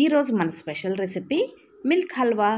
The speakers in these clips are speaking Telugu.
ఈరోజు మన స్పెషల్ రెసిపీ మిల్క్ హల్వా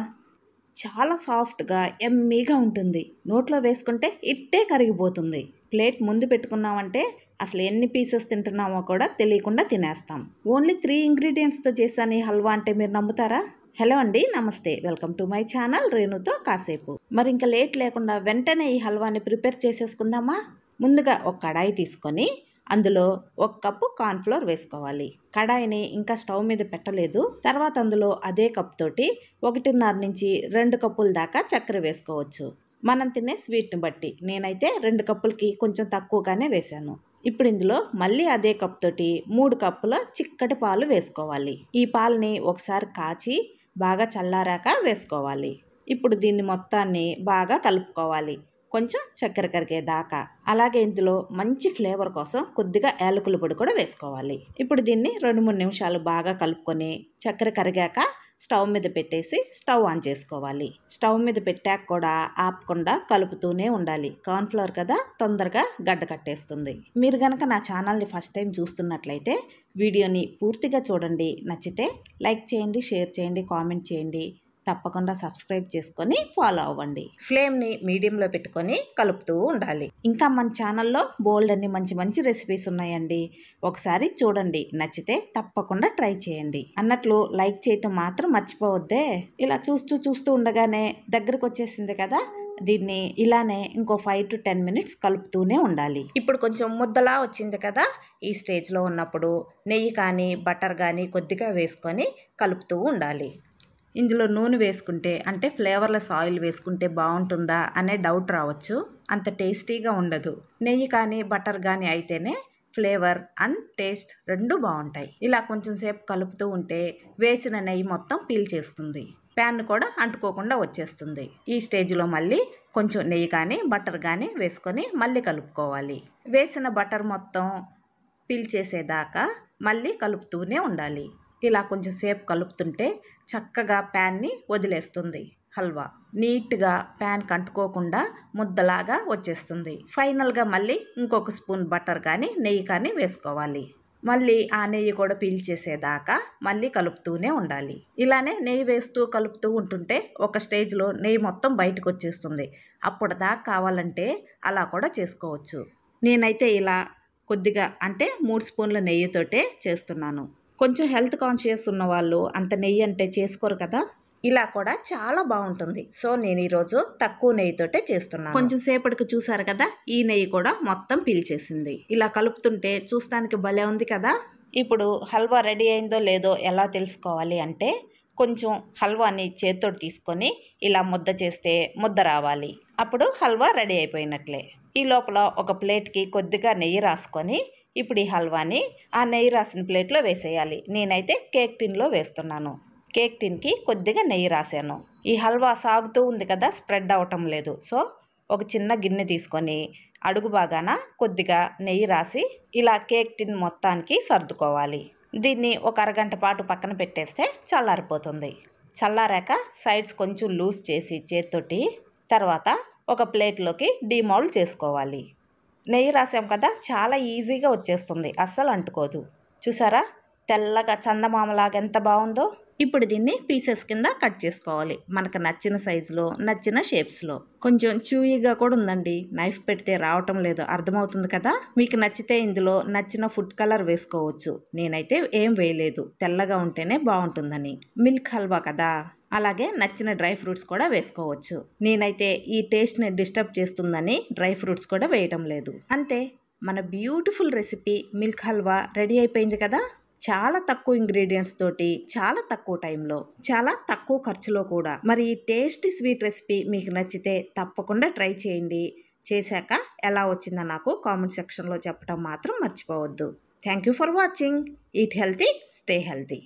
చాలా సాఫ్ట్గా ఎమ్మీగా ఉంటుంది నోట్లో వేసుకుంటే ఇట్టే కరిగిపోతుంది ప్లేట్ ముందు పెట్టుకున్నామంటే అసలు ఎన్ని పీసెస్ తింటున్నామో కూడా తెలియకుండా తినేస్తాం ఓన్లీ త్రీ ఇంగ్రీడియంట్స్తో చేశాను ఈ హల్వా అంటే మీరు నమ్ముతారా హలో అండి నమస్తే వెల్కమ్ టు మై ఛానల్ రేణుతో కాసేపు మరి ఇంకా లేట్ లేకుండా వెంటనే ఈ హల్వాని ప్రిపేర్ చేసేసుకుందామా ముందుగా ఒక కడాయి తీసుకొని అందులో ఒక కప్పు కార్న్ఫ్లోర్ వేసుకోవాలి కడాయిని ఇంకా స్టవ్ మీద పెట్టలేదు తర్వాత అందులో అదే కప్ తోటి ఒకటిన్నర నుంచి రెండు కప్పుల దాకా చక్కెర వేసుకోవచ్చు మనం తినే స్వీట్ని బట్టి నేనైతే రెండు కప్పులకి కొంచెం తక్కువగానే వేశాను ఇప్పుడు ఇందులో మళ్ళీ అదే కప్ తోటి మూడు కప్పుల చిక్కటి పాలు వేసుకోవాలి ఈ పాలని ఒకసారి కాచి బాగా చల్లారాక వేసుకోవాలి ఇప్పుడు దీన్ని మొత్తాన్ని బాగా కలుపుకోవాలి కొంచెం చక్కెర కరిగేదాకా అలాగే ఇందులో మంచి ఫ్లేవర్ కోసం కొద్దిగా యాలకుల పొడి కూడా వేసుకోవాలి ఇప్పుడు దీన్ని రెండు మూడు నిమిషాలు బాగా కలుపుకొని చక్కెర కరిగాక స్టవ్ మీద పెట్టేసి స్టవ్ ఆన్ చేసుకోవాలి స్టవ్ మీద పెట్టాక కూడా ఆపకుండా కలుపుతూనే ఉండాలి కార్న్ఫ్లవర్ కదా తొందరగా గడ్డ కట్టేస్తుంది మీరు కనుక నా ఛానల్ని ఫస్ట్ టైం చూస్తున్నట్లయితే వీడియోని పూర్తిగా చూడండి నచ్చితే లైక్ చేయండి షేర్ చేయండి కామెంట్ చేయండి తప్పకుండా సబ్స్క్రైబ్ చేసుకొని ఫాలో అవ్వండి ఫ్లేమ్ని మీడియంలో పెట్టుకొని కలుపుతూ ఉండాలి ఇంకా మన ఛానల్లో బోల్డ్ అన్ని మంచి మంచి రెసిపీస్ ఉన్నాయండి ఒకసారి చూడండి నచ్చితే తప్పకుండా ట్రై చేయండి అన్నట్లు లైక్ చేయటం మాత్రం మర్చిపోవద్దే ఇలా చూస్తూ చూస్తూ ఉండగానే దగ్గరకు వచ్చేసింది కదా దీన్ని ఇలానే ఇంకో ఫైవ్ టు టెన్ మినిట్స్ కలుపుతూనే ఉండాలి ఇప్పుడు కొంచెం ముద్దలా వచ్చింది కదా ఈ స్టేజ్లో ఉన్నప్పుడు నెయ్యి కానీ బటర్ కానీ కొద్దిగా వేసుకొని కలుపుతూ ఉండాలి ఇందులో నూనె వేసుకుంటే అంటే ఫ్లేవర్లెస్ ఆయిల్ వేసుకుంటే బాగుంటుందా అనే డౌట్ రావచ్చు అంత టేస్టీగా ఉండదు నెయ్యి కానీ బటర్ కానీ అయితేనే ఫ్లేవర్ అండ్ టేస్ట్ రెండు బాగుంటాయి ఇలా కొంచెం సేపు కలుపుతూ ఉంటే వేసిన నెయ్యి మొత్తం పీల్ చేస్తుంది ప్యాన్ కూడా అంటుకోకుండా వచ్చేస్తుంది ఈ స్టేజ్లో మళ్ళీ కొంచెం నెయ్యి కానీ బటర్ కానీ వేసుకొని మళ్ళీ కలుపుకోవాలి వేసిన బటర్ మొత్తం పీల్ చేసేదాకా మళ్ళీ కలుపుతూనే ఉండాలి ఇలా కొంచెం సేపు కలుపుతుంటే చక్కగా ప్యాన్ని వదిలేస్తుంది హల్వా నీట్గా ప్యాన్ కంటుకోకుండా ముద్దలాగా వచ్చేస్తుంది ఫైనల్గా మళ్ళీ ఇంకొక స్పూన్ బటర్ కానీ నెయ్యి కానీ వేసుకోవాలి మళ్ళీ ఆ నెయ్యి కూడా పీల్చేసేదాకా మళ్ళీ కలుపుతూనే ఉండాలి ఇలానే నెయ్యి వేస్తూ కలుపుతూ ఉంటుంటే ఒక స్టేజ్లో నెయ్యి మొత్తం బయటకు వచ్చేస్తుంది అప్పుడు దాకా కావాలంటే అలా కూడా చేసుకోవచ్చు నేనైతే ఇలా కొద్దిగా అంటే మూడు స్పూన్ల నెయ్యితోటే చేస్తున్నాను కొంచెం హెల్త్ కాన్షియస్ ఉన్న వాళ్ళు అంత నెయ్యి అంటే చేసుకోరు కదా ఇలా కూడా చాలా బాగుంటుంది సో నేను ఈరోజు తక్కువ నెయ్యితోటే చేస్తున్నాను కొంచెం సేపటికి చూసారు కదా ఈ నెయ్యి కూడా మొత్తం పీల్చేసింది ఇలా కలుపుతుంటే చూస్తానికి భలే ఉంది కదా ఇప్పుడు హల్వా రెడీ అయిందో లేదో ఎలా తెలుసుకోవాలి అంటే కొంచెం హల్వాని చేతితో తీసుకొని ఇలా ముద్ద చేస్తే ముద్ద రావాలి అప్పుడు హల్వా రెడీ అయిపోయినట్లే ఈ లోపల ఒక ప్లేట్కి కొద్దిగా నెయ్యి రాసుకొని ఇప్పుడు ఈ హల్వాని ఆ నెయ్యి రాసిన ప్లేట్లో వేసేయాలి నేనైతే కేక్ టిన్లో వేస్తున్నాను కేక్ టిన్కి కొద్దిగా నెయ్యి రాశాను ఈ హల్వా సాగుతూ ఉంది కదా స్ప్రెడ్ అవటం లేదు సో ఒక చిన్న గిన్నె తీసుకొని అడుగు బాగాన కొద్దిగా నెయ్యి రాసి ఇలా కేక్ టిన్ మొత్తానికి సర్దుకోవాలి దీన్ని ఒక అరగంట పాటు పక్కన పెట్టేస్తే చల్లారిపోతుంది చల్లారాక సైడ్స్ కొంచెం లూజ్ చేసి చేత్తోటి తర్వాత ఒక ప్లేట్లోకి డీమౌల్డ్ చేసుకోవాలి నెయ్యి రాసాం కదా చాలా ఈజీగా వచ్చేస్తుంది అస్సలు అంటుకోదు చూసారా తెల్లగా చందమామలాగా ఎంత బాగుందో ఇప్పుడు దీన్ని పీసెస్ కింద కట్ చేసుకోవాలి మనకు నచ్చిన సైజులో నచ్చిన షేప్స్లో కొంచెం చూయిగా కూడా ఉందండి నైఫ్ పెడితే రావటం లేదు అర్థమవుతుంది కదా మీకు నచ్చితే ఇందులో నచ్చిన ఫుడ్ కలర్ వేసుకోవచ్చు నేనైతే ఏం వేయలేదు తెల్లగా ఉంటేనే బాగుంటుందని మిల్క్ హల్వా కదా అలాగే నచ్చిన డ్రై ఫ్రూట్స్ కూడా వేసుకోవచ్చు నేనైతే ఈ టేస్ట్ని డిస్టర్బ్ చేస్తుందని డ్రై ఫ్రూట్స్ కూడా వేయటం లేదు అంతే మన beautiful recipe milk halwa ready అయిపోయింది కదా చాలా తక్కువ ఇంగ్రీడియంట్స్ తోటి చాలా తక్కువ టైంలో చాలా తక్కువ ఖర్చులో కూడా మరి ఈ టేస్టీ స్వీట్ రెసిపీ మీకు నచ్చితే తప్పకుండా ట్రై చేయండి చేశాక ఎలా వచ్చిందో నాకు కామెంట్ సెక్షన్లో చెప్పడం మాత్రం మర్చిపోవద్దు thank you for watching eat healthy stay healthy